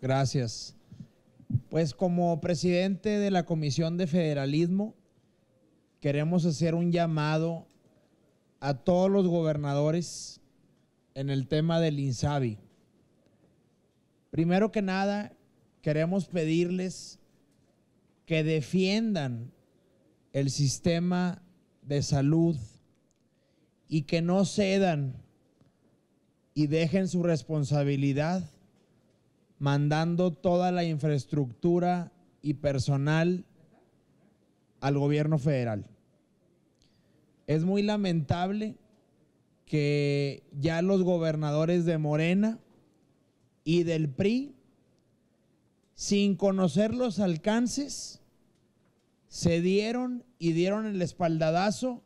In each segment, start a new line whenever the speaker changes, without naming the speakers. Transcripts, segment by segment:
Gracias. Pues como presidente de la Comisión de Federalismo, queremos hacer un llamado a todos los gobernadores en el tema del INSABI. Primero que nada, queremos pedirles que defiendan el sistema de salud y que no cedan y dejen su responsabilidad mandando toda la infraestructura y personal al gobierno federal. Es muy lamentable que ya los gobernadores de Morena y del PRI, sin conocer los alcances, se dieron y dieron el espaldadazo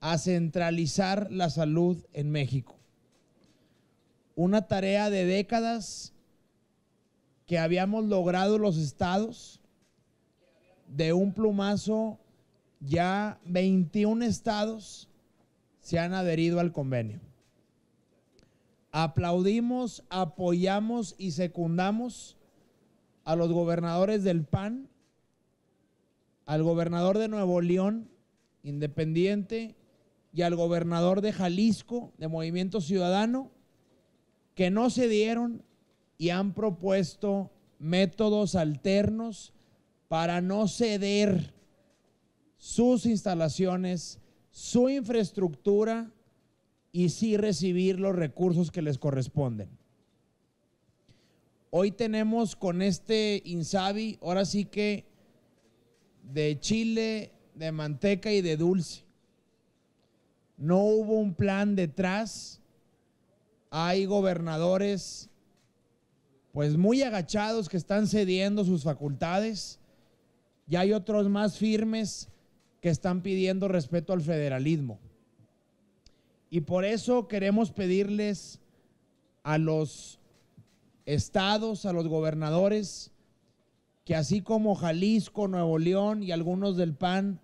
a centralizar la salud en México. Una tarea de décadas que habíamos logrado los estados. De un plumazo, ya 21 estados se han adherido al convenio. Aplaudimos, apoyamos y secundamos a los gobernadores del PAN, al gobernador de Nuevo León, independiente, y al gobernador de Jalisco, de Movimiento Ciudadano, que no se dieron y han propuesto métodos alternos para no ceder sus instalaciones, su infraestructura y sí recibir los recursos que les corresponden. Hoy tenemos con este Insabi, ahora sí que de chile, de manteca y de dulce. No hubo un plan detrás. Hay gobernadores pues muy agachados que están cediendo sus facultades y hay otros más firmes que están pidiendo respeto al federalismo. Y por eso queremos pedirles a los estados, a los gobernadores, que así como Jalisco, Nuevo León y algunos del PAN,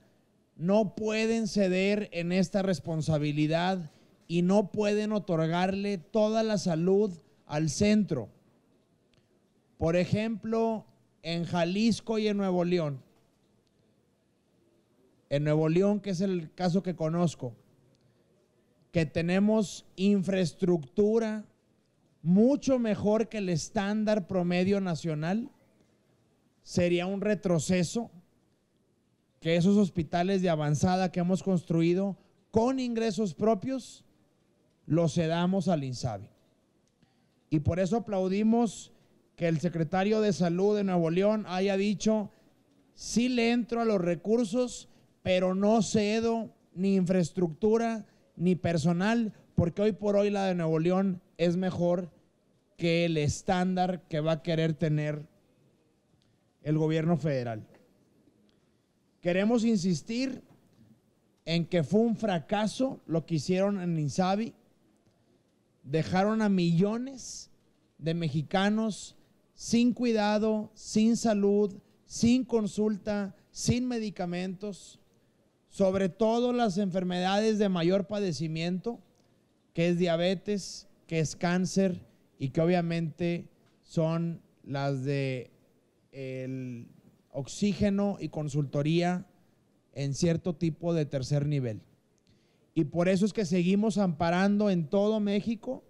no pueden ceder en esta responsabilidad y no pueden otorgarle toda la salud al centro por ejemplo, en Jalisco y en Nuevo León. En Nuevo León, que es el caso que conozco, que tenemos infraestructura mucho mejor que el estándar promedio nacional, sería un retroceso que esos hospitales de avanzada que hemos construido con ingresos propios los cedamos al INSABI. Y por eso aplaudimos que el secretario de Salud de Nuevo León haya dicho, sí le entro a los recursos, pero no cedo ni infraestructura ni personal, porque hoy por hoy la de Nuevo León es mejor que el estándar que va a querer tener el gobierno federal. Queremos insistir en que fue un fracaso lo que hicieron en Insabi. Dejaron a millones de mexicanos sin cuidado, sin salud, sin consulta, sin medicamentos, sobre todo las enfermedades de mayor padecimiento, que es diabetes, que es cáncer y que obviamente son las de el oxígeno y consultoría en cierto tipo de tercer nivel. Y por eso es que seguimos amparando en todo México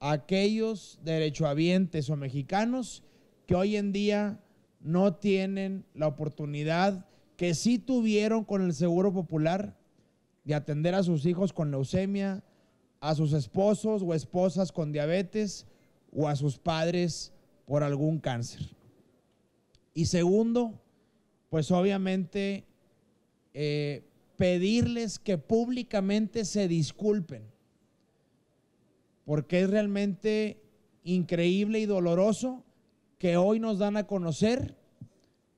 aquellos derechohabientes o mexicanos que hoy en día no tienen la oportunidad que sí tuvieron con el Seguro Popular de atender a sus hijos con leucemia, a sus esposos o esposas con diabetes o a sus padres por algún cáncer. Y segundo, pues obviamente eh, pedirles que públicamente se disculpen porque es realmente increíble y doloroso que hoy nos dan a conocer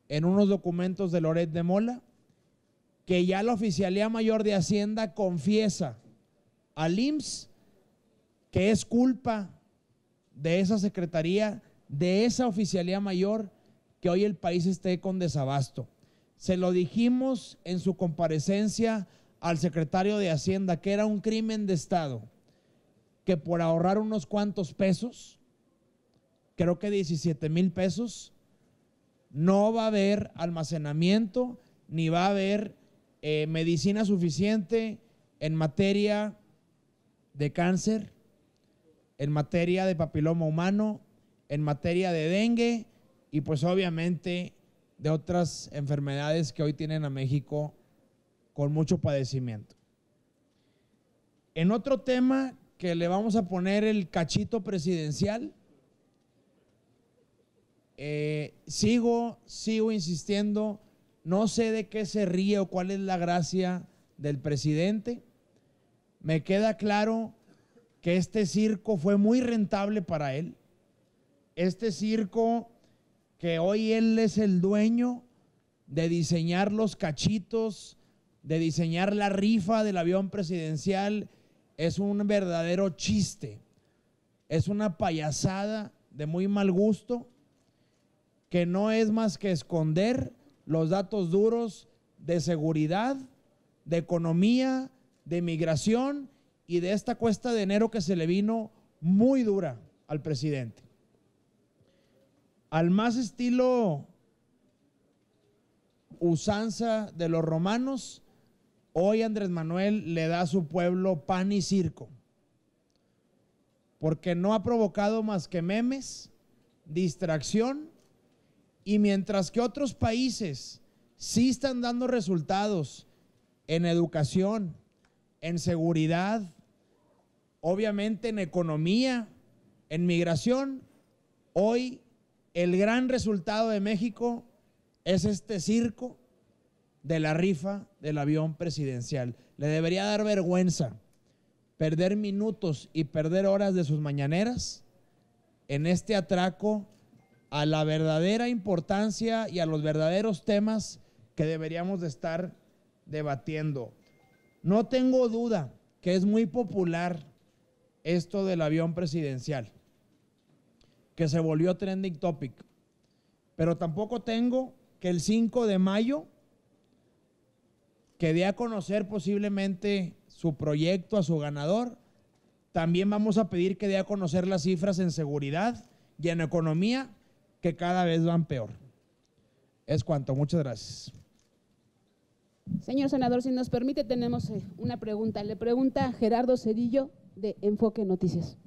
en unos documentos de Loret de Mola que ya la Oficialía Mayor de Hacienda confiesa al IMSS que es culpa de esa secretaría, de esa Oficialía Mayor, que hoy el país esté con desabasto. Se lo dijimos en su comparecencia al secretario de Hacienda, que era un crimen de Estado que por ahorrar unos cuantos pesos, creo que 17 mil pesos, no va a haber almacenamiento ni va a haber eh, medicina suficiente en materia de cáncer, en materia de papiloma humano, en materia de dengue y pues obviamente de otras enfermedades que hoy tienen a México con mucho padecimiento. En otro tema que le vamos a poner el cachito presidencial. Eh, sigo, sigo insistiendo, no sé de qué se ríe o cuál es la gracia del presidente. Me queda claro que este circo fue muy rentable para él. Este circo que hoy él es el dueño de diseñar los cachitos, de diseñar la rifa del avión presidencial es un verdadero chiste, es una payasada de muy mal gusto que no es más que esconder los datos duros de seguridad, de economía, de migración y de esta cuesta de enero que se le vino muy dura al presidente. Al más estilo usanza de los romanos, Hoy Andrés Manuel le da a su pueblo pan y circo, porque no ha provocado más que memes, distracción, y mientras que otros países sí están dando resultados en educación, en seguridad, obviamente en economía, en migración, hoy el gran resultado de México es este circo de la rifa del avión presidencial. Le debería dar vergüenza perder minutos y perder horas de sus mañaneras en este atraco a la verdadera importancia y a los verdaderos temas que deberíamos de estar debatiendo. No tengo duda que es muy popular esto del avión presidencial, que se volvió trending topic, pero tampoco tengo que el 5 de mayo que dé a conocer posiblemente su proyecto a su ganador. También vamos a pedir que dé a conocer las cifras en seguridad y en economía que cada vez van peor. Es cuanto, muchas gracias. Señor senador, si nos permite, tenemos eh, una pregunta. Le pregunta Gerardo Cedillo de Enfoque Noticias.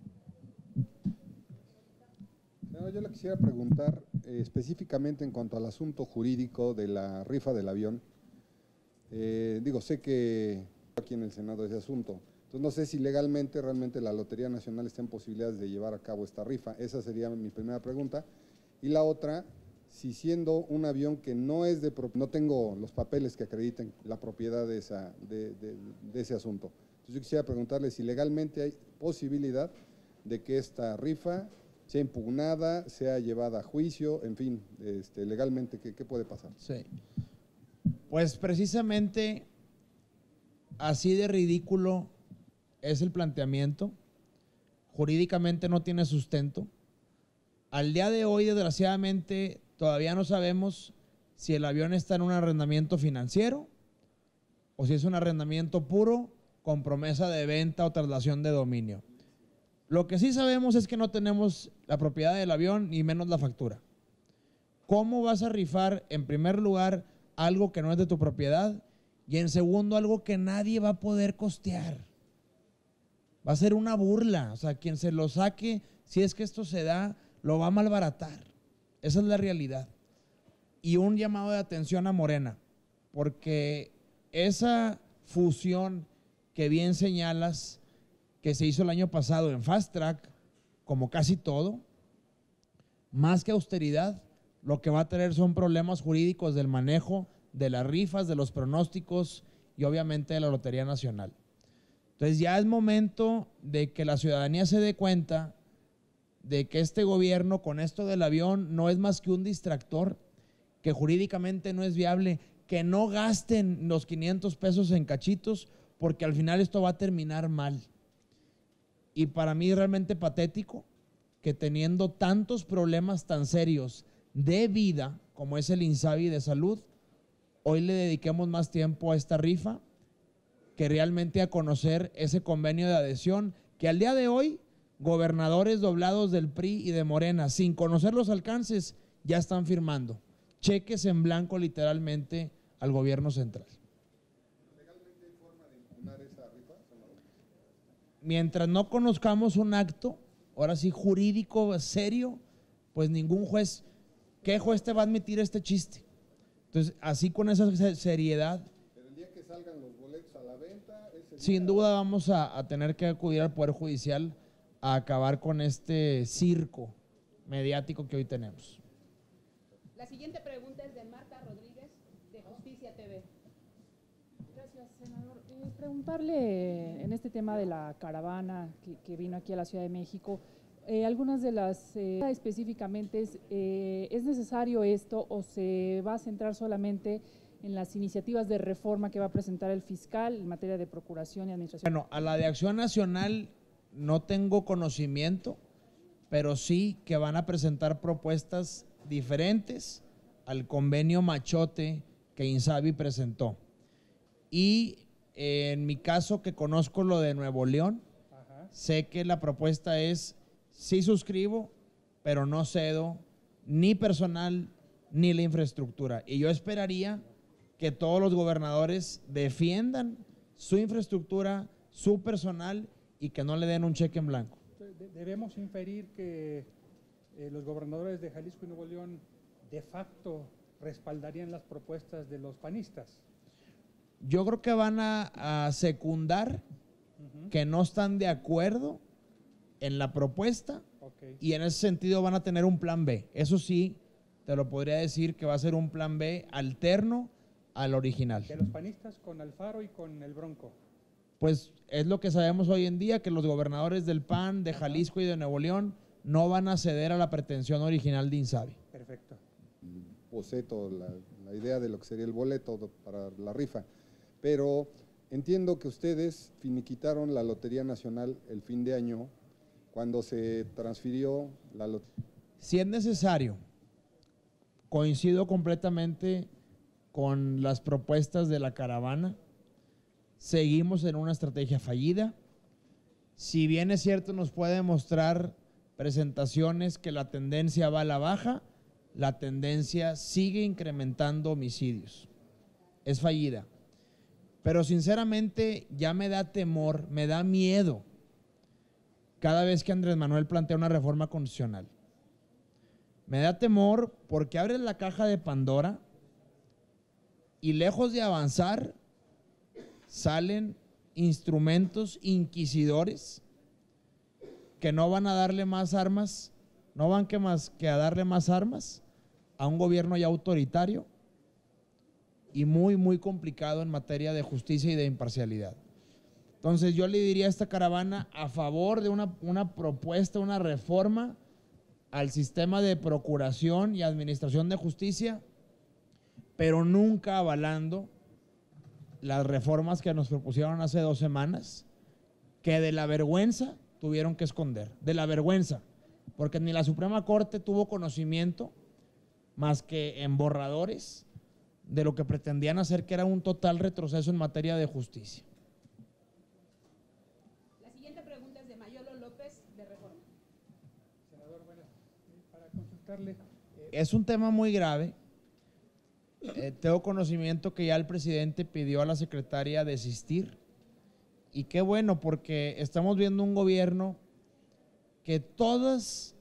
yo le quisiera preguntar eh, específicamente en cuanto al asunto jurídico de la rifa del avión. Eh, digo, sé que aquí en el Senado ese asunto. Entonces no sé si legalmente realmente la Lotería Nacional está en posibilidades de llevar a cabo esta rifa. Esa sería mi primera pregunta. Y la otra, si siendo un avión que no es de no tengo los papeles que acrediten la propiedad de, esa, de, ese asunto. Entonces yo quisiera preguntarle si legalmente hay posibilidad de que esta rifa sea impugnada, sea llevada a juicio, en fin, este, legalmente, ¿qué, ¿qué, puede pasar?
Sí. Pues precisamente así de ridículo es el planteamiento. Jurídicamente no tiene sustento. Al día de hoy, desgraciadamente, todavía no sabemos si el avión está en un arrendamiento financiero o si es un arrendamiento puro con promesa de venta o traslación de dominio. Lo que sí sabemos es que no tenemos la propiedad del avión ni menos la factura. ¿Cómo vas a rifar en primer lugar algo que no es de tu propiedad. Y en segundo, algo que nadie va a poder costear. Va a ser una burla. O sea, quien se lo saque, si es que esto se da, lo va a malbaratar. Esa es la realidad. Y un llamado de atención a Morena, porque esa fusión que bien señalas, que se hizo el año pasado en Fast Track, como casi todo, más que austeridad, lo que va a tener son problemas jurídicos del manejo, de las rifas, de los pronósticos y obviamente de la Lotería Nacional. Entonces ya es momento de que la ciudadanía se dé cuenta de que este gobierno con esto del avión no es más que un distractor, que jurídicamente no es viable, que no gasten los 500 pesos en cachitos porque al final esto va a terminar mal. Y para mí es realmente patético que teniendo tantos problemas tan serios de vida, como es el INSABI de salud, hoy le dediquemos más tiempo a esta rifa que realmente a conocer ese convenio de adhesión que al día de hoy gobernadores doblados del PRI y de Morena, sin conocer los alcances, ya están firmando cheques en blanco literalmente al gobierno central.
¿Legalmente forma de esa rifa?
Mientras no conozcamos un acto, ahora sí jurídico serio, pues ningún juez ¿Qué juez te va a admitir este chiste? Entonces, así con esa seriedad. Sin duda vamos a, tener que acudir al Poder Judicial a acabar con este circo mediático que hoy tenemos.
La siguiente pregunta es de Marta Rodríguez, de Justicia TV. Gracias, senador. Eh,
preguntarle en este tema de la
caravana que, vino aquí a la Ciudad de México, eh, algunas de las eh, específicamente eh, es, necesario esto o se va a centrar solamente en las
iniciativas de reforma que va a presentar el fiscal en materia de procuración y administración. Bueno, a la de Acción Nacional no tengo conocimiento, pero sí que van a presentar propuestas diferentes al convenio machote que Insabi presentó. Y en mi caso, que conozco lo de Nuevo León, sé que la propuesta es sí suscribo, pero no cedo ni personal ni la infraestructura. Y yo esperaría que todos los gobernadores defiendan su infraestructura, su personal y que no le den un cheque en blanco.
Debemos inferir que eh, los gobernadores de Jalisco y Nuevo León de facto respaldarían las propuestas de los panistas.
Yo creo que van a, secundar que no están de acuerdo en la propuesta y en ese sentido van a tener un plan B. Eso sí, te lo podría decir que va a ser un plan B alterno al original. De los
panistas con Alfaro y con el Bronco.
Pues es lo que sabemos hoy en día, que los gobernadores del PAN, de Jalisco y de Nuevo León no van a ceder a la pretensión original de Insabi. Perfecto.
Boceto, la, la idea de lo que sería el boleto para la rifa. Pero entiendo que ustedes finiquitaron la Lotería Nacional el fin de año cuando se transfirió la lotería.
Si es necesario, coincido completamente con las propuestas de la caravana. Seguimos en una estrategia fallida. Si bien es cierto, nos puede mostrar presentaciones que la tendencia va a la baja, la tendencia sigue incrementando homicidios. Es fallida. Pero sinceramente ya me da temor, me da miedo cada vez que Andrés Manuel plantea una reforma constitucional. Me da temor porque abre la caja de Pandora y lejos de avanzar salen instrumentos inquisidores que no van a darle más armas, no van que más que a darle más armas a un gobierno ya autoritario y muy muy complicado en materia de justicia y de imparcialidad. Entonces yo le diría a esta caravana a favor de una, propuesta, una reforma al sistema de procuración y administración de justicia, pero nunca avalando las reformas que nos propusieron hace dos semanas, que de la vergüenza tuvieron que esconder, de la vergüenza, porque ni la Suprema Corte tuvo conocimiento más que en borradores de lo que pretendían hacer, que era un total retroceso en materia de justicia. Eh, es un tema muy grave. Eh, tengo conocimiento que ya el presidente pidió a la secretaria desistir. Y qué bueno, porque estamos viendo un gobierno que todas,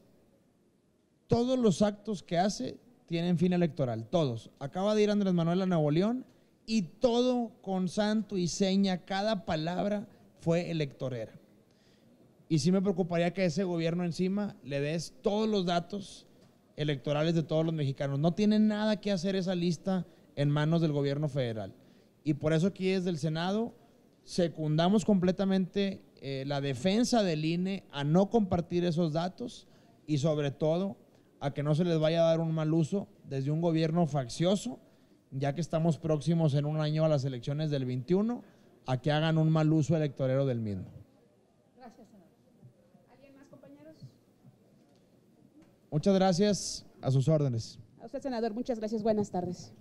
todos los actos que hace tienen fin electoral, todos. Acaba de ir Andrés Manuel a Nuevo y todo con santo y seña, cada palabra fue electorera. Y sí me preocuparía que ese gobierno encima le des todos los datos electorales de todos los mexicanos. No tiene nada que hacer esa lista en manos del gobierno federal. Y por eso aquí desde el Senado secundamos completamente eh, la defensa del INE a no compartir esos datos y sobre todo a que no se les vaya a dar un mal uso desde un gobierno faccioso, ya que estamos próximos en un año a las elecciones del 21, a que hagan un mal uso electorero del mismo. Muchas gracias. A sus órdenes.
A usted, senador, muchas gracias. Buenas tardes.